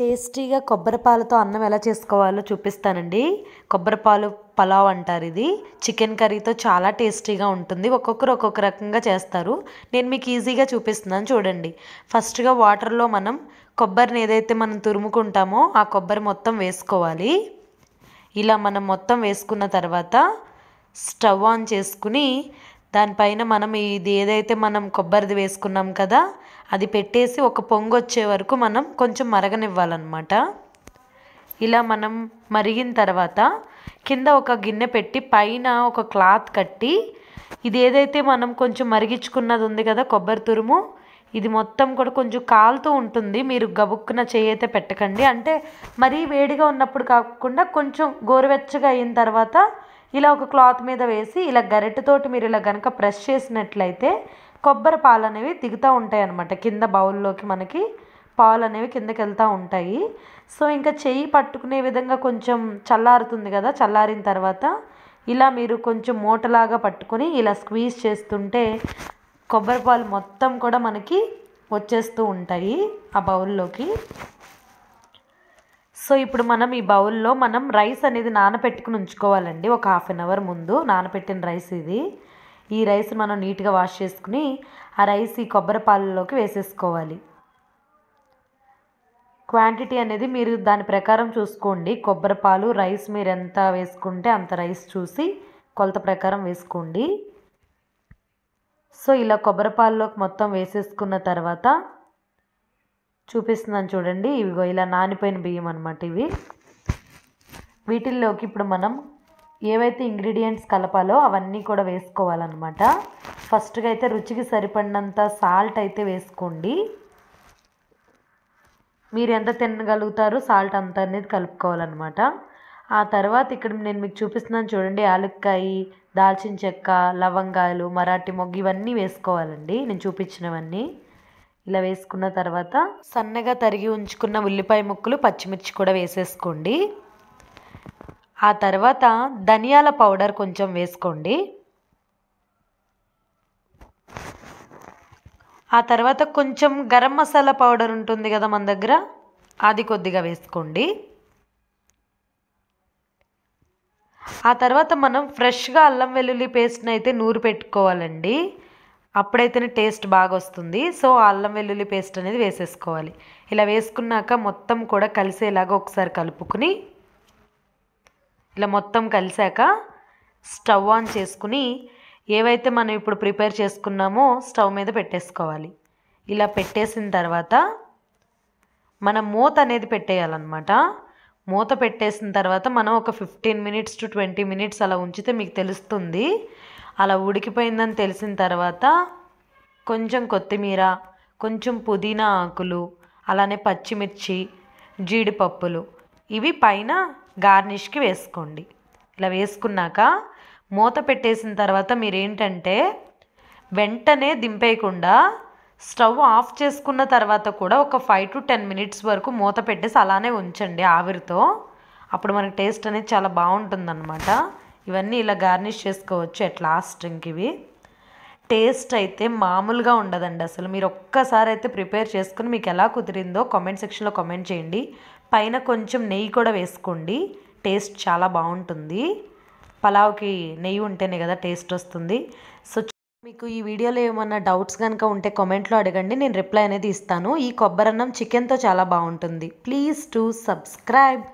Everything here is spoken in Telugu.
టేస్టీగా కొబ్బరిపాలతో అన్నం ఎలా చేసుకోవాలో చూపిస్తానండి కొబ్బరిపాలు పలావ్ అంటారు ఇది చికెన్ కర్రీతో చాలా టేస్టీగా ఉంటుంది ఒక్కొక్కరు ఒక్కొక్క రకంగా చేస్తారు నేను మీకు ఈజీగా చూపిస్తున్నాను చూడండి ఫస్ట్గా వాటర్లో మనం కొబ్బరిని ఏదైతే మనం తురుముకుంటామో ఆ కొబ్బరి మొత్తం వేసుకోవాలి ఇలా మనం మొత్తం వేసుకున్న తర్వాత స్టవ్ ఆన్ చేసుకుని దానిపైన మనం ఇది ఏదైతే మనం కొబ్బరిది వేసుకున్నాం కదా అది పెట్టేసి ఒక పొంగు వచ్చే వరకు మనం కొంచెం మరగనివ్వాలన్నమాట ఇలా మనం మరిగిన తర్వాత కింద ఒక గిన్నె పెట్టి పైన ఒక క్లాత్ కట్టి ఇది ఏదైతే మనం కొంచెం మరిగించుకున్నది ఉంది కదా కొబ్బరి తురుము ఇది మొత్తం కూడా కొంచెం కాలుతూ ఉంటుంది మీరు గబుక్కున అయితే పెట్టకండి అంటే మరీ వేడిగా ఉన్నప్పుడు కాకుండా కొంచెం గోరువెచ్చగా అయిన తర్వాత ఇలా ఒక క్లాత్ మీద వేసి ఇలా గరిటెతోటి మీరు ఇలా కనుక ప్రెస్ చేసినట్లయితే కొబ్బరి పాలు అనేవి దిగుతూ ఉంటాయి అనమాట కింద బౌల్లోకి మనకి పాలు అనేవి కిందకి వెళ్తూ ఉంటాయి సో ఇంకా చెయ్యి పట్టుకునే విధంగా కొంచెం చల్లారుతుంది కదా చల్లారిన తర్వాత ఇలా మీరు కొంచెం మూటలాగా పట్టుకొని ఇలా స్క్వీజ్ చేస్తుంటే కొబ్బరి పాలు మొత్తం కూడా మనకి వచ్చేస్తూ ఉంటాయి ఆ బౌల్లోకి సో ఇప్పుడు మనం ఈ బౌల్లో మనం రైస్ అనేది నానబెట్టుకుని ఉంచుకోవాలండి ఒక హాఫ్ అన్ అవర్ ముందు నానబెట్టిన రైస్ ఇది ఈ రైస్ మనం నీట్గా వాష్ చేసుకుని ఆ రైస్ ఈ కొబ్బరి పాలలోకి వేసేసుకోవాలి క్వాంటిటీ అనేది మీరు దాని ప్రకారం చూసుకోండి కొబ్బరి పాలు రైస్ మీరు ఎంత వేసుకుంటే అంత రైస్ చూసి కొలత ప్రకారం వేసుకోండి సో ఇలా కొబ్బరి పాలలోకి మొత్తం వేసేసుకున్న తర్వాత చూపిస్తున్నాను చూడండి ఇవిగో ఇలా నానిపోయిన బియ్యం అనమాట ఇవి వీటిల్లోకి ఇప్పుడు మనం ఏవైతే ఇంగ్రీడియంట్స్ కలపాలో అవన్నీ కూడా వేసుకోవాలన్నమాట ఫస్ట్గా అయితే రుచికి సరిపడినంత సాల్ట్ అయితే వేసుకోండి మీరు ఎంత తినగలుగుతారో సాల్ట్ అంత అనేది కలుపుకోవాలన్నమాట ఆ తర్వాత ఇక్కడ నేను మీకు చూపిస్తున్నాను చూడండి యాలక్కాయ దాల్చిన చెక్క లవంగాలు మరాఠీ మొగ్గు ఇవన్నీ వేసుకోవాలండి నేను చూపించినవన్నీ ఇలా వేసుకున్న తర్వాత సన్నగా తరిగి ఉంచుకున్న ఉల్లిపాయ ముక్కలు పచ్చిమిర్చి కూడా వేసేసుకోండి ఆ తర్వాత ధనియాల పౌడర్ కొంచెం వేసుకోండి ఆ తర్వాత కొంచెం గరం మసాలా పౌడర్ ఉంటుంది కదా మన దగ్గర అది కొద్దిగా వేసుకోండి ఆ తర్వాత మనం ఫ్రెష్గా అల్లం వెల్లుల్లి పేస్ట్ని అయితే నూరు పెట్టుకోవాలండి అప్పుడైతేనే టేస్ట్ బాగా వస్తుంది సో అల్లం వెల్లుల్లి పేస్ట్ అనేది వేసేసుకోవాలి ఇలా వేసుకున్నాక మొత్తం కూడా కలిసేలాగా ఒకసారి కలుపుకుని ఇలా మొత్తం కలిసాక స్టవ్ ఆన్ చేసుకుని ఏవైతే మనం ఇప్పుడు ప్రిపేర్ చేసుకున్నామో స్టవ్ మీద పెట్టేసుకోవాలి ఇలా పెట్టేసిన తర్వాత మనం మూత అనేది పెట్టేయాలన్నమాట మూత పెట్టేసిన తర్వాత మనం ఒక fifteen minutes to twenty minutes అలా ఉంచితే మీకు తెలుస్తుంది అలా ఉడికిపోయిందని తెలిసిన తర్వాత కొంచెం కొత్తిమీర కొంచెం పుదీనా ఆకులు అలానే పచ్చిమిర్చి జీడిపప్పులు ఇవి పైన గార్నిష్కి వేసుకోండి ఇలా వేసుకున్నాక మూత పెట్టేసిన తర్వాత మీరేంటంటే వెంటనే దింపేయకుండా స్టవ్ ఆఫ్ చేసుకున్న తర్వాత కూడా ఒక ఫైవ్ టు టెన్ మినిట్స్ వరకు మూత పెట్టేసి అలానే ఉంచండి ఆవిరితో అప్పుడు మనకి టేస్ట్ అనేది చాలా బాగుంటుందన్నమాట ఇవన్నీ ఇలా గార్నిష్ చేసుకోవచ్చు అట్ లాస్ట్ ఇంక ఇవి టేస్ట్ అయితే మామూలుగా ఉండదండి అసలు మీరు ఒక్కసారి అయితే ప్రిపేర్ చేసుకుని మీకు ఎలా కుదిరిందో కామెంట్ సెక్షన్లో కామెంట్ చేయండి పైన కొంచెం నెయ్యి కూడా వేసుకోండి టేస్ట్ చాలా బాగుంటుంది పలావ్కి నెయ్యి ఉంటేనే కదా టేస్ట్ వస్తుంది సో మీకు ఈ వీడియోలో ఏమన్నా డౌట్స్ కనుక ఉంటే కామెంట్లో అడగండి నేను రిప్లై అనేది ఇస్తాను ఈ కొబ్బరన్నం చికెన్తో చాలా బాగుంటుంది ప్లీజ్ టు సబ్స్క్రైబ్